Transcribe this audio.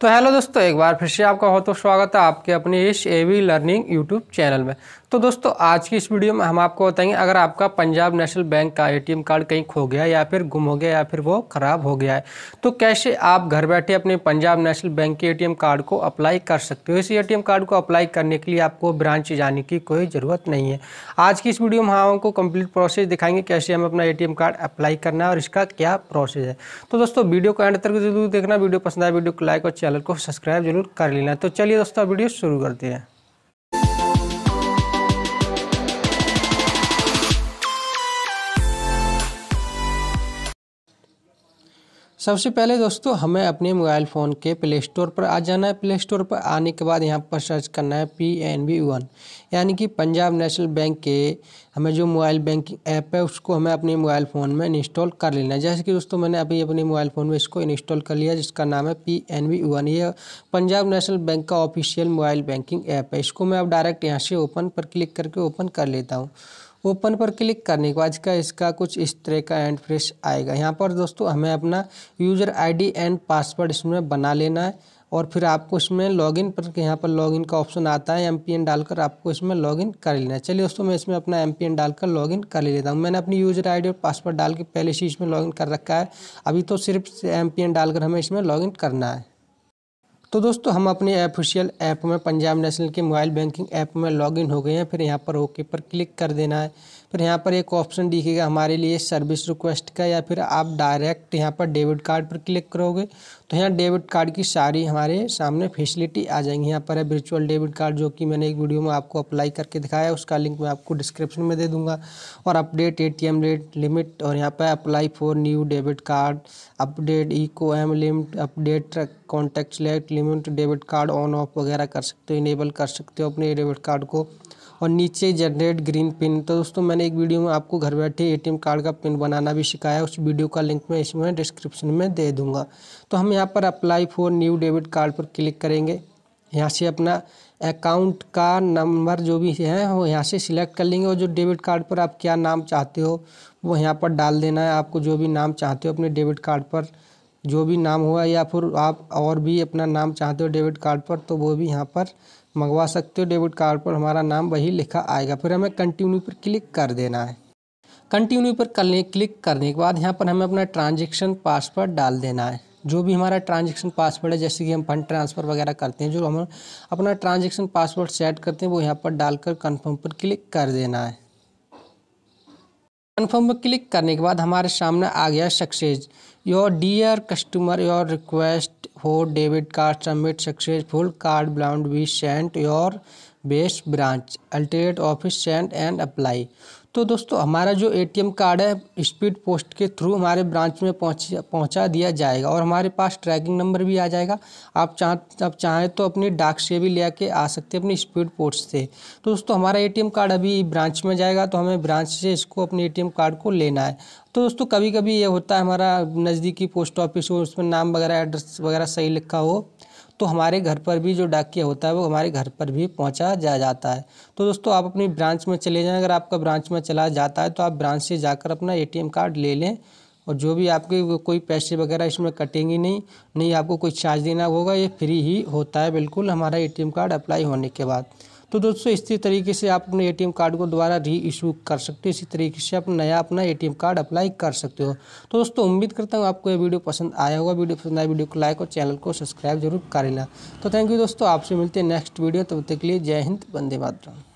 तो हेलो दोस्तों एक बार फिर से आपका बहुत तो स्वागत है आपके अपने इस ए लर्निंग यूट्यूब चैनल में तो दोस्तों आज की इस वीडियो में हम आपको बताएंगे अगर आपका पंजाब नेशनल बैंक का एटीएम कार्ड कहीं खो गया या फिर गुम हो गया या फिर वो ख़राब हो गया है तो कैसे आप घर बैठे अपने पंजाब नेशनल बैंक के एटीएम कार्ड को अप्लाई कर सकते हो इस एटीएम कार्ड को अप्लाई करने के लिए आपको ब्रांच जाने की कोई ज़रूरत नहीं है आज की इस वीडियो में हम आपको कम्प्लीट प्रोसेस दिखाएंगे कैसे हम अपना ए कार्ड अप्लाई करना है और इसका क्या प्रोसेस है तो दोस्तों वीडियो को एंड तक जरूर देखना वीडियो पसंद आए वीडियो को लाइक और चैनल को सब्सक्राइब जरूर कर लेना तो चलिए दोस्तों वीडियो शुरू करते हैं सबसे पहले दोस्तों हमें अपने मोबाइल फ़ोन के प्ले स्टोर पर आ जाना है प्ले स्टोर पर आने के बाद यहाँ पर सर्च करना है पी एन बी वन यानी कि पंजाब नेशनल बैंक के हमें जो मोबाइल बैंकिंग ऐप है उसको हमें अपने मोबाइल फ़ोन में इंस्टॉल कर लेना है जैसे कि दोस्तों मैंने अभी अपने मोबाइल फ़ोन में इसको इंस्टॉल कर लिया जिसका नाम है पी एन बी वन ये पंजाब नेशनल बैंक का ऑफिशियल मोबाइल बैंकिंग ऐप है इसको मैं अब डायरेक्ट यहाँ से ओपन पर क्लिक करके ओपन कर लेता हूँ ओपन पर क्लिक करने के बाद इसका इसका कुछ इस तरह का एंड फ्रेश आएगा यहाँ पर दोस्तों हमें अपना यूज़र आईडी एंड पासवर्ड इसमें बना लेना है और फिर आपको इसमें लॉगिन पर यहाँ पर लॉगिन का ऑप्शन आता है एम डालकर आपको इसमें लॉगिन कर लेना है चलिए दोस्तों मैं इसमें अपना एम डालकर लॉगिन कर लेता हूँ मैंने अपनी यूज़र आईडी और पासवर्ड डाल के पहले से इसमें लॉगिन कर रखा है अभी तो सिर्फ एम डालकर हमें इसमें लॉगिन करना है तो दोस्तों हम अपने ऑफिशियल ऐप में पंजाब नेशनल के मोबाइल बैंकिंग ऐप में लॉगिन हो गए हैं फिर यहाँ पर ओके पर क्लिक कर देना है फिर यहाँ पर एक ऑप्शन दिखेगा हमारे लिए सर्विस रिक्वेस्ट का या फिर आप डायरेक्ट यहाँ पर डेबिट कार्ड पर क्लिक करोगे तो यहाँ डेबिट कार्ड की सारी हमारे सामने फैसिलिटी आ जाएंगी यहाँ पर है वर्चुअल डेबिट कार्ड जो कि मैंने एक वीडियो में आपको अप्लाई करके दिखाया उसका लिंक मैं आपको डिस्क्रिप्शन में दे दूँगा और update A T rate limit और यहाँ पर apply for new debit card update ecom limit update contactless limit debit card on off वगैरह कर सकते हो इनेबल कर सकते हो अपने डेबिट कार्ड को और नीचे जनरेट ग्रीन पिन तो दोस्तों मैंने एक वीडियो में आपको घर बैठे एटीएम कार्ड का पिन बनाना भी सिखाया उस वीडियो का लिंक मैं इसमें डिस्क्रिप्शन में दे दूंगा तो हम यहाँ पर apply for new debit card पर क्लिक करेंगे यहाँ से अपना अकाउंट का नंबर जो भी है वो यहाँ से सिलेक्ट कर लेंगे और जो डेबिट कार्ड पर आप क्या नाम चाहते हो वो यहाँ पर डाल देना है आपको जो भी नाम चाहते हो अपने डेबिट कार्ड पर जो भी नाम हुआ या फिर आप और भी अपना नाम चाहते हो डेबिट कार्ड पर तो वो भी यहाँ पर मंगवा सकते हो डेबिट कार्ड पर हमारा नाम वही लिखा आएगा फिर हमें कंटिन्यू पर क्लिक कर देना है कंटिन्यू पर करने क्लिक करने के बाद यहाँ पर हमें अपना ट्रांजेक्शन पासवर्ड डाल देना है जो भी हमारा ट्रांजेक्शन पासवर्ड है जैसे कि हम फंड ट्रांसफ़र वगैरह करते हैं जो हम अपना ट्रांजेक्शन पासवर्ड सेट करते हैं वो यहाँ पर डालकर कन्फर्म पर क्लिक कर देना है कन्फर्म पर क्लिक करने के बाद हमारे सामने आ गया success your dear customer your request for debit card submit successful card bound be sent your base branch alternate office sent and apply तो दोस्तों हमारा जो एटीएम कार्ड है स्पीड पोस्ट के थ्रू हमारे ब्रांच में पहुँच पहुँचा दिया जाएगा और हमारे पास ट्रैकिंग नंबर भी आ जाएगा आप चाह आप चाहें तो अपनी डाक से भी ले के आ सकते हैं अपनी स्पीड पोस्ट से तो दोस्तों हमारा एटीएम कार्ड अभी ब्रांच में जाएगा तो हमें ब्रांच से इसको अपने ए कार्ड को लेना है तो दोस्तों कभी कभी ये होता है हमारा नज़दीकी पोस्ट ऑफिस हो उसमें नाम वगैरह एड्रेस वगैरह सही लिखा हो तो हमारे घर पर भी जो डाकिया होता है वो हमारे घर पर भी पहुंचा जा जाता है तो दोस्तों आप अपनी ब्रांच में चले जाएँ अगर आपका ब्रांच में चला जाता है तो आप ब्रांच से जाकर अपना ए कार्ड ले लें और जो भी आपके कोई पैसे वगैरह इसमें कटेंगे नहीं नहीं आपको कोई चार्ज देना होगा ये फ्री ही होता है बिल्कुल हमारा ए कार्ड अप्लाई होने के बाद तो दोस्तों इसी तरीके से आप अपने एटीएम कार्ड को दोबारा री इशू कर सकते हो इसी तरीके से आप नया अपना एटीएम कार्ड अप्लाई कर सकते हो तो दोस्तों उम्मीद करता हूँ आपको ये वीडियो पसंद आया होगा वीडियो पसंद आया वीडियो को लाइक और चैनल को सब्सक्राइब जरूर कर लेना तो थैंक यू दोस्तों आपसे मिलते हैं नेक्स्ट वीडियो तब तक के लिए जय हिंद वंदे मातरम